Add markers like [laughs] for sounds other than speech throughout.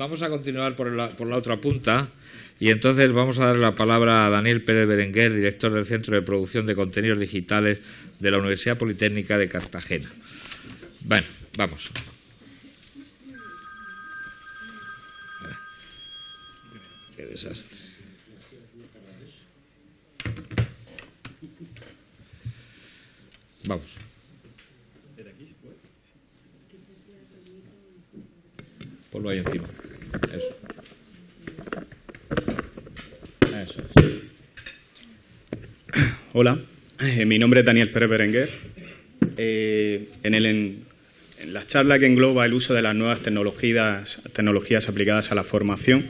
Vamos a continuar por la, otra punta y entonces vamos a dar la palabra a Daniel Pérez Berenguer, director del Centro de Producción de Contenidos Digitales de la Universidad Politécnica de Cartagena. Bueno, vamos. Qué desastre. Vamos. Ponlo ahí encima. Hola, eh, mi nombre es Daniel Pérez Berenguer. Eh, en, el, en, la charla que engloba el uso de las nuevas tecnologías, tecnologías aplicadas a la formación,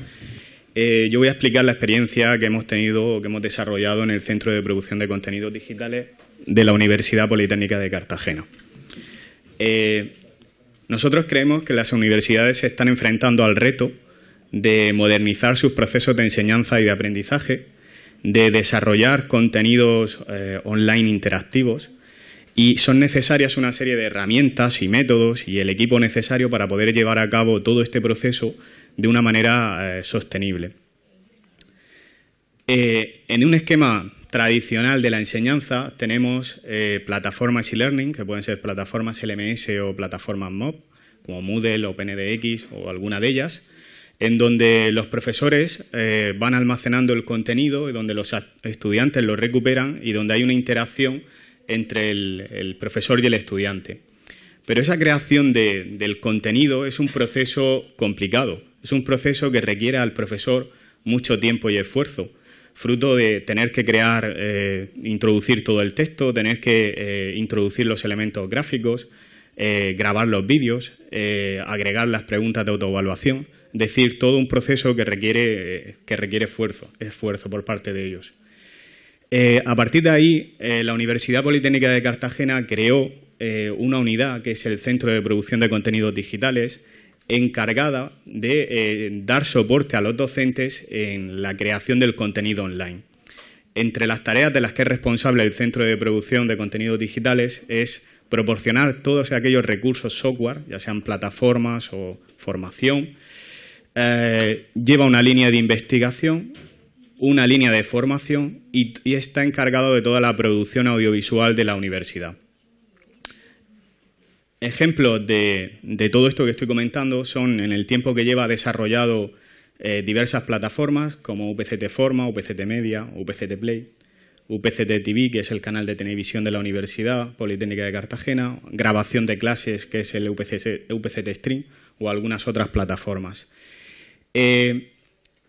eh, yo voy a explicar la experiencia que hemos tenido, que hemos desarrollado en el Centro de Producción de Contenidos Digitales de la Universidad Politécnica de Cartagena. Eh, nosotros creemos que las universidades se están enfrentando al reto de modernizar sus procesos de enseñanza y de aprendizaje, de desarrollar contenidos eh, online interactivos y son necesarias una serie de herramientas y métodos y el equipo necesario para poder llevar a cabo todo este proceso de una manera eh, sostenible. Eh, en un esquema tradicional de la enseñanza tenemos plataformas e-learning, que pueden ser plataformas LMS o plataformas MOOC, como Moodle o PNDX o alguna de ellas, en donde los profesores eh, van almacenando el contenido y donde los estudiantes lo recuperan y donde hay una interacción entre el, profesor y el estudiante. Pero esa creación del contenido es un proceso complicado, es un proceso que requiere al profesor mucho tiempo y esfuerzo, fruto de tener que crear, eh, introducir todo el texto, tener que eh, introducir los elementos gráficos, eh, grabar los vídeos, eh, agregar las preguntas de autoevaluación, decir, todo un proceso que requiere, eh, esfuerzo, esfuerzo por parte de ellos. a partir de ahí, la Universidad Politécnica de Cartagena creó una unidad que es el Centro de Producción de Contenidos Digitales, encargada de dar soporte a los docentes en la creación del contenido online. Entre las tareas de las que es responsable el Centro de Producción de Contenidos Digitales es proporcionar todos aquellos recursos software, ya sean plataformas o formación, eh, lleva una línea de investigación, una línea de formación y, está encargado de toda la producción audiovisual de la universidad. Ejemplos de, todo esto que estoy comentando son en el tiempo que lleva desarrollado eh, diversas plataformas como UPCT Forma, UPCT Media, UPCT Play, UPCT TV, que es el canal de televisión de la Universidad Politécnica de Cartagena, grabación de clases, que es el UPCT, Stream, o algunas otras plataformas. Eh,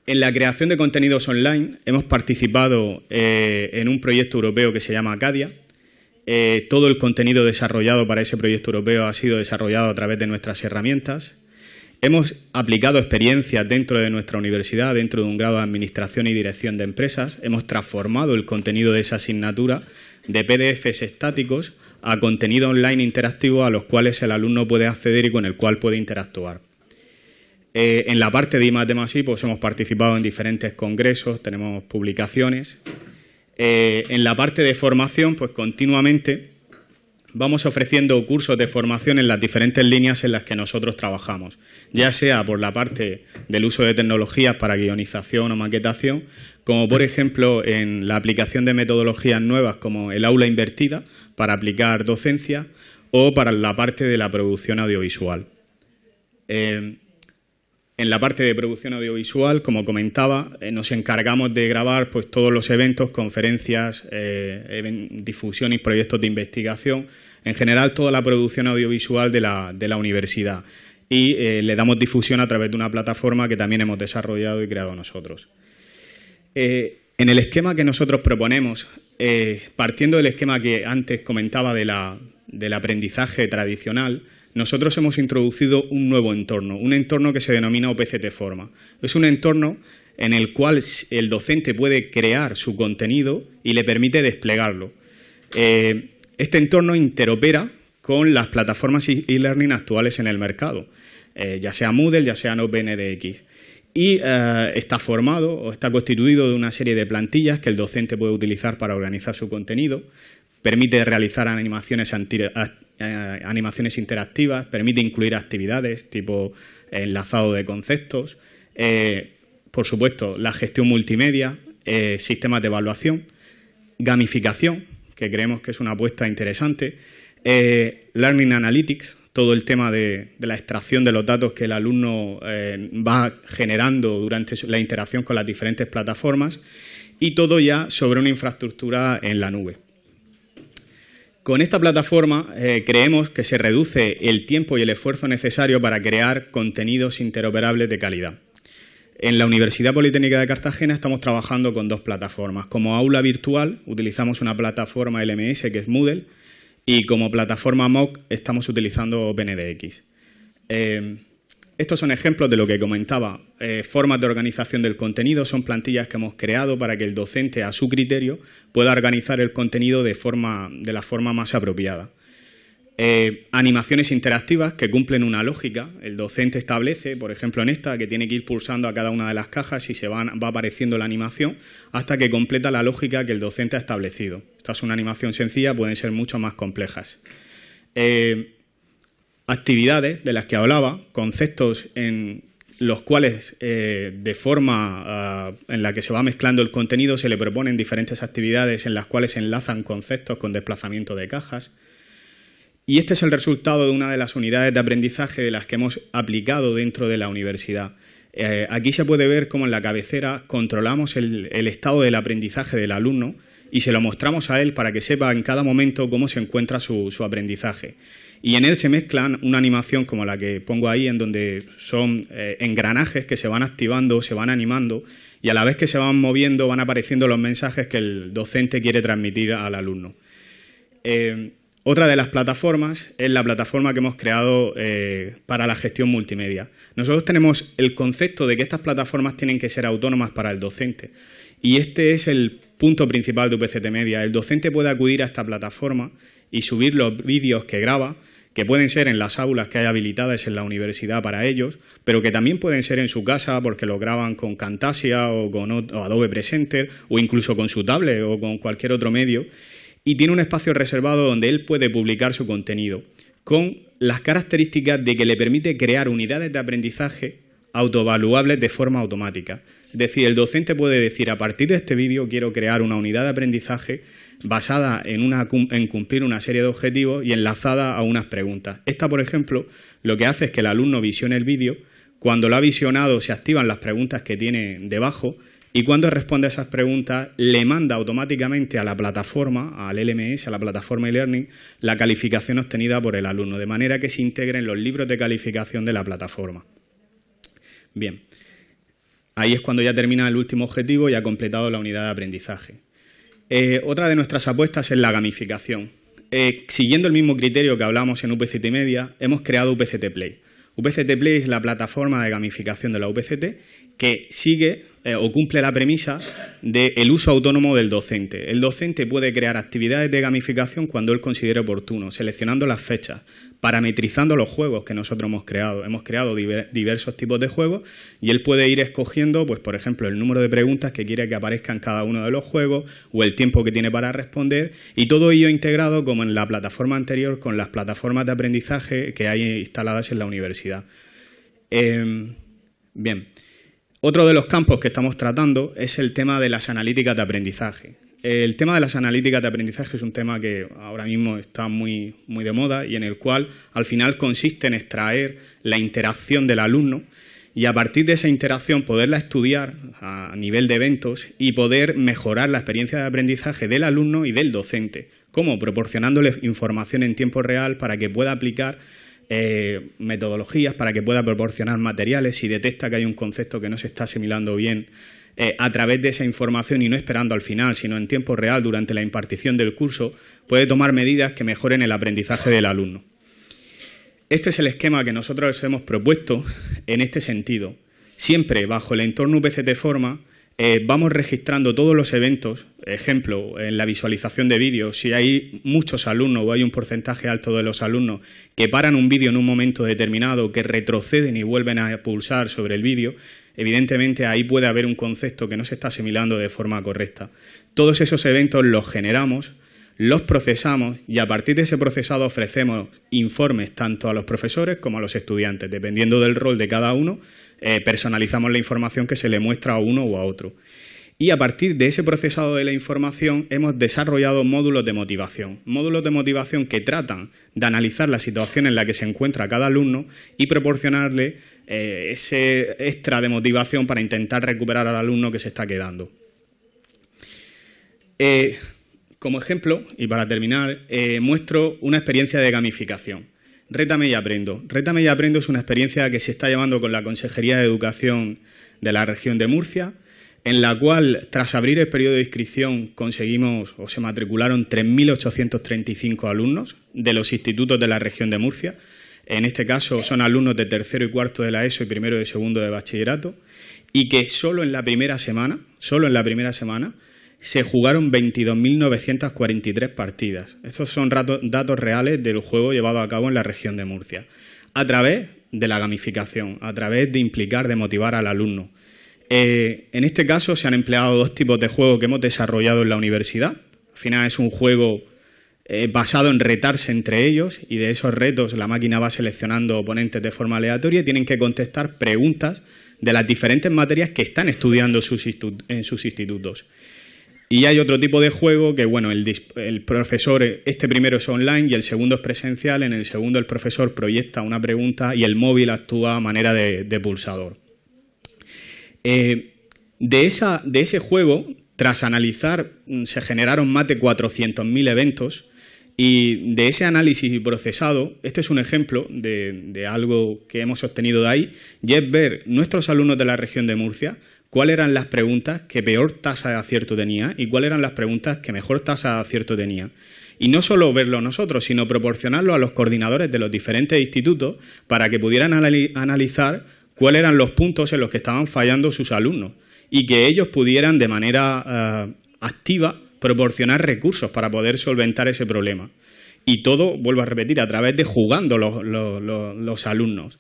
en la creación de contenidos online hemos participado eh, en un proyecto europeo que se llama Acadia. Eh, todo el contenido desarrollado para ese proyecto europeo ha sido desarrollado a través de nuestras herramientas. Hemos aplicado experiencias dentro de nuestra universidad, dentro de un grado de Administración y Dirección de Empresas. Hemos transformado el contenido de esa asignatura de PDFs estáticos a contenido online interactivo a los cuales el alumno puede acceder y con el cual puede interactuar. Eh, en la parte de IMAX e pues hemos participado en diferentes congresos, tenemos publicaciones. Eh, en la parte de formación, pues continuamente vamos ofreciendo cursos de formación en las diferentes líneas en las que nosotros trabajamos, ya sea por la parte del uso de tecnologías para guionización o maquetación, como por ejemplo en la aplicación de metodologías nuevas como el aula invertida para aplicar docencia o para la parte de la producción audiovisual. Eh, en la parte de producción audiovisual, como comentaba, eh, nos encargamos de grabar pues, todos los eventos, conferencias, eh, difusión y proyectos de investigación, en general toda la producción audiovisual de la, universidad. Y eh, le damos difusión a través de una plataforma que también hemos desarrollado y creado nosotros. en el esquema que nosotros proponemos, partiendo del esquema que antes comentaba del aprendizaje tradicional, nosotros hemos introducido un nuevo entorno, un entorno que se denomina OPCT Forma. Es un entorno en el cual el docente puede crear su contenido y le permite desplegarlo. Eh, este entorno interopera con las plataformas e e-learning actuales en el mercado, eh, ya sea Moodle, ya sea OpenEDX. Y eh, está formado o está constituido de una serie de plantillas que el docente puede utilizar para organizar su contenido, permite realizar animaciones eh, animaciones interactivas, permite incluir actividades tipo enlazado de conceptos, eh, por supuesto, la gestión multimedia, eh, sistemas de evaluación, gamificación, que creemos que es una apuesta interesante, Learning Analytics, todo el tema de, la extracción de los datos que el alumno va generando durante la interacción con las diferentes plataformas y todo ya sobre una infraestructura en la nube. Con esta plataforma eh, creemos que se reduce el tiempo y el esfuerzo necesario para crear contenidos interoperables de calidad. En la Universidad Politécnica de Cartagena estamos trabajando con dos plataformas. Como aula virtual utilizamos una plataforma LMS que es Moodle y como plataforma MOOC estamos utilizando OpenEDX. Eh, estos son ejemplos de lo que comentaba. Eh, formas de organización del contenido son plantillas que hemos creado para que el docente, a su criterio, pueda organizar el contenido de, la forma más apropiada. Eh, animaciones interactivas que cumplen una lógica. El docente establece, por ejemplo, en esta, que tiene que ir pulsando a cada una de las cajas y se va apareciendo la animación hasta que completa la lógica que el docente ha establecido. Esta es una animación sencilla, pueden ser mucho más complejas. Eh, actividades de las que hablaba, conceptos en los cuales eh, de forma ah, en la que se va mezclando el contenido se le proponen diferentes actividades en las cuales se enlazan conceptos con desplazamiento de cajas. Y este es el resultado de una de las unidades de aprendizaje de las que hemos aplicado dentro de la universidad. Eh, aquí se puede ver cómo en la cabecera controlamos el, estado del aprendizaje del alumno y se lo mostramos a él para que sepa en cada momento cómo se encuentra su aprendizaje. Y en él se mezclan una animación como la que pongo ahí, en donde son eh, engranajes que se van activando, se van animando, y a la vez que se van moviendo van apareciendo los mensajes que el docente quiere transmitir al alumno. Eh, otra de las plataformas es la plataforma que hemos creado eh, para la gestión multimedia. Nosotros tenemos el concepto de que estas plataformas tienen que ser autónomas para el docente. Y este es el punto principal de UPCT Media. El docente puede acudir a esta plataforma y subir los vídeos que graba, que pueden ser en las aulas que hay habilitadas en la universidad para ellos, pero que también pueden ser en su casa porque lo graban con Camtasia o con Adobe Presenter o incluso con su tablet o con cualquier otro medio. Y tiene un espacio reservado donde él puede publicar su contenido con las características de que le permite crear unidades de aprendizaje autovaluables de forma automática. Es decir, el docente puede decir, a partir de este vídeo quiero crear una unidad de aprendizaje basada en, cumplir una serie de objetivos y enlazada a unas preguntas. Esta, por ejemplo, lo que hace es que el alumno visione el vídeo, cuando lo ha visionado se activan las preguntas que tiene debajo y cuando responde a esas preguntas le manda automáticamente a la plataforma, al LMS, a la plataforma e-learning, la calificación obtenida por el alumno, de manera que se en los libros de calificación de la plataforma. Bien. Ahí es cuando ya termina el último objetivo y ha completado la unidad de aprendizaje. Eh, otra de nuestras apuestas es la gamificación. Eh, siguiendo el mismo criterio que hablamos en UPCT Media, hemos creado UPCT Play. UPCT Play es la plataforma de gamificación de la UPCT que sigue eh, o cumple la premisa del el uso autónomo del docente. El docente puede crear actividades de gamificación cuando él considere oportuno, seleccionando las fechas, parametrizando los juegos que nosotros hemos creado. Hemos creado diversos tipos de juegos y él puede ir escogiendo, pues por ejemplo, el número de preguntas que quiere que aparezcan cada uno de los juegos o el tiempo que tiene para responder y todo ello integrado como en la plataforma anterior con las plataformas de aprendizaje que hay instaladas en la universidad. Em, bien. Otro de los campos que estamos tratando es el tema de las analíticas de aprendizaje. El tema de las analíticas de aprendizaje es un tema que ahora mismo está muy, de moda y en el cual al final consiste en extraer la interacción del alumno y a partir de esa interacción poderla estudiar a nivel de eventos y poder mejorar la experiencia de aprendizaje del alumno y del docente. como Proporcionándole información en tiempo real para que pueda aplicar eh, metodologías para que pueda proporcionar materiales. y detecta que hay un concepto que no se está asimilando bien eh, a través de esa información y no esperando al final, sino en tiempo real durante la impartición del curso, puede tomar medidas que mejoren el aprendizaje del alumno. Este es el esquema que nosotros hemos propuesto en este sentido, siempre bajo el entorno VCT Forma eh, vamos registrando todos los eventos, ejemplo, en la visualización de vídeos, si hay muchos alumnos o hay un porcentaje alto de los alumnos que paran un vídeo en un momento determinado, que retroceden y vuelven a pulsar sobre el vídeo, evidentemente ahí puede haber un concepto que no se está asimilando de forma correcta. Todos esos eventos los generamos, los procesamos y a partir de ese procesado ofrecemos informes tanto a los profesores como a los estudiantes, dependiendo del rol de cada uno eh, personalizamos la información que se le muestra a uno o a otro. Y a partir de ese procesado de la información hemos desarrollado módulos de motivación. Módulos de motivación que tratan de analizar la situación en la que se encuentra cada alumno y proporcionarle eh, ese extra de motivación para intentar recuperar al alumno que se está quedando. Eh, como ejemplo, y para terminar, muestro una experiencia de gamificación. Rétame y aprendo. Rétame y aprendo es una experiencia que se está llevando con la Consejería de Educación de la región de Murcia, en la cual, tras abrir el periodo de inscripción, conseguimos o se matricularon 3.835 alumnos de los institutos de la región de Murcia. En este caso son alumnos de tercero y cuarto de la ESO y primero y segundo de bachillerato, y que solo en la primera semana, solo en la primera semana, se jugaron 22.943 partidas. Estos son datos reales del juego llevado a cabo en la región de Murcia, a través de la gamificación, a través de implicar, de motivar al alumno. Eh, en este caso se han empleado dos tipos de juegos que hemos desarrollado en la universidad. Al final es un juego eh, basado en retarse entre ellos y de esos retos la máquina va seleccionando oponentes de forma aleatoria y tienen que contestar preguntas de las diferentes materias que están estudiando en sus institutos. Y hay otro tipo de juego que, bueno, el, profesor, este primero es online y el segundo es presencial. En el segundo el profesor proyecta una pregunta y el móvil actúa a manera de, pulsador. Eh, de, ese juego, tras analizar, mm, se generaron más de 400.000 eventos y de ese análisis y procesado, este es un ejemplo de, de, algo que hemos obtenido de ahí, y es ver nuestros alumnos de la región de Murcia cuáles eran las preguntas que peor tasa de acierto tenía y cuáles eran las preguntas que mejor tasa de acierto tenía. Y no solo verlo nosotros, sino proporcionarlo a los coordinadores de los diferentes institutos para que pudieran analizar cuáles eran los puntos en los que estaban fallando sus alumnos y que ellos pudieran de manera eh, activa proporcionar recursos para poder solventar ese problema. Y todo, vuelvo a repetir, a través de jugando los alumnos.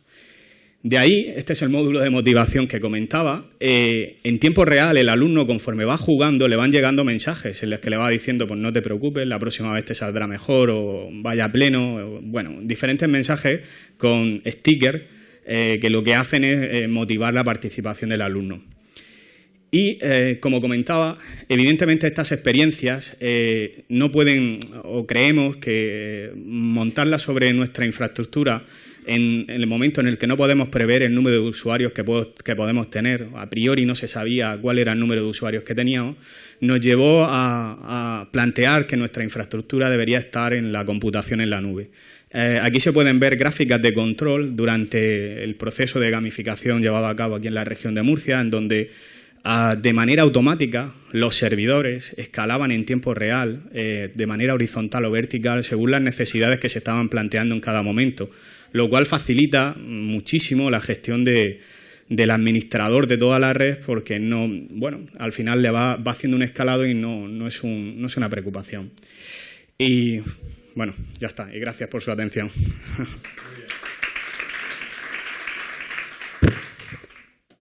De ahí, este es el módulo de motivación que comentaba, eh, en tiempo real el alumno conforme va jugando le van llegando mensajes en los que le va diciendo pues no te preocupes, la próxima vez te saldrá mejor o vaya pleno, bueno, diferentes mensajes con stickers eh, que lo que hacen es eh, motivar la participación del alumno. Y, como comentaba, evidentemente estas experiencias no pueden, o creemos que montarlas sobre nuestra infraestructura en, el momento en el que no podemos prever el número de usuarios que, podemos tener, a priori no se sabía cuál era el número de usuarios que teníamos, nos llevó a, plantear que nuestra infraestructura debería estar en la computación en la nube. Eh, aquí se pueden ver gráficas de control durante el proceso de gamificación llevado a cabo aquí en la región de Murcia, en donde Ah, de manera automática, los servidores escalaban en tiempo real, eh, de manera horizontal o vertical, según las necesidades que se estaban planteando en cada momento, lo cual facilita muchísimo la gestión de, del administrador de toda la red, porque no, bueno, al final le va, va haciendo un escalado y no, no, es un, no es una preocupación. Y bueno, ya está. Y gracias por su atención. [laughs]